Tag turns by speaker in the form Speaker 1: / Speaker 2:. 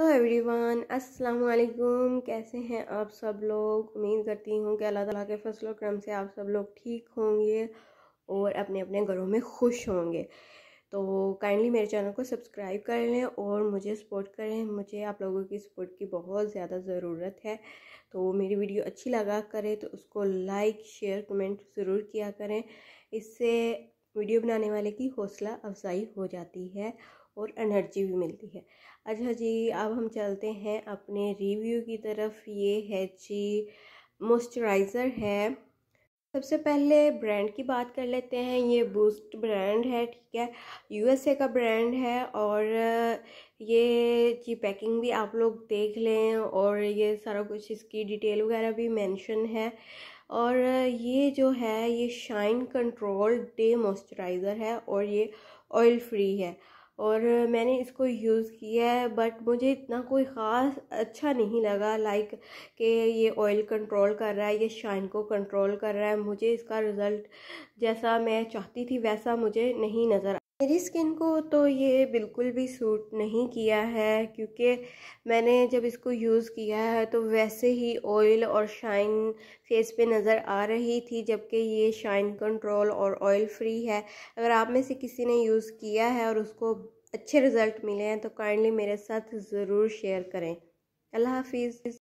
Speaker 1: hello everyone अस्सलाम वालेकुम कैसे हैं आप सब लोग उम्मीद करती हूँ कि अल्लाह ताला के फसल क्रम से आप सब लोग ठीक होंगे और अपने अपने घरों में खुश होंगे तो काइंडली मेरे चैनल को सब्सक्राइब कर लें और मुझे सपोर्ट करें मुझे आप लोगों की सपोर्ट की बहुत ज़्यादा ज़रूरत है तो मेरी वीडियो अच्छी लगा करें तो उसको लाइक शेयर कमेंट ज़रूर किया करें इससे वीडियो बनाने वाले की हौसला अफजाई हो जाती है और एनर्जी भी मिलती है अच्छा जी अब हम चलते हैं अपने रिव्यू की तरफ ये है जी मॉइस्चराइज़र है सबसे पहले ब्रांड की बात कर लेते हैं ये बूस्ट ब्रांड है ठीक है यूएसए का ब्रांड है और ये जी पैकिंग भी आप लोग देख लें और ये सारा कुछ इसकी डिटेल वगैरह भी मेंशन है और ये जो है ये शाइन कंट्रोल डे मॉइस्चराइज़र है और ये ऑयल फ्री है और मैंने इसको यूज़ किया है बट मुझे इतना कोई ख़ास अच्छा नहीं लगा लाइक कि ये ऑयल कंट्रोल कर रहा है ये शाइन को कंट्रोल कर रहा है मुझे इसका रिज़ल्ट जैसा मैं चाहती थी वैसा मुझे नहीं नज़र मेरी स्किन को तो ये बिल्कुल भी सूट नहीं किया है क्योंकि मैंने जब इसको यूज़ किया है तो वैसे ही ऑयल और शाइन फेस पे नज़र आ रही थी जबकि ये शाइन कंट्रोल और ऑयल फ्री है अगर आप में से किसी ने यूज़ किया है और उसको अच्छे रिज़ल्ट मिले हैं तो काइंडली मेरे साथ ज़रूर शेयर करें अल्लाह हाफिज़